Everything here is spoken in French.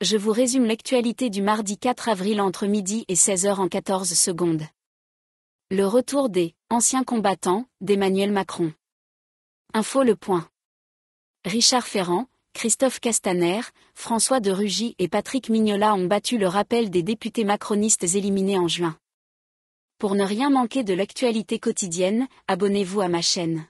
je vous résume l'actualité du mardi 4 avril entre midi et 16h en 14 secondes. Le retour des anciens combattants d'Emmanuel Macron. Info le point. Richard Ferrand, Christophe Castaner, François de Rugy et Patrick Mignola ont battu le rappel des députés macronistes éliminés en juin. Pour ne rien manquer de l'actualité quotidienne, abonnez-vous à ma chaîne.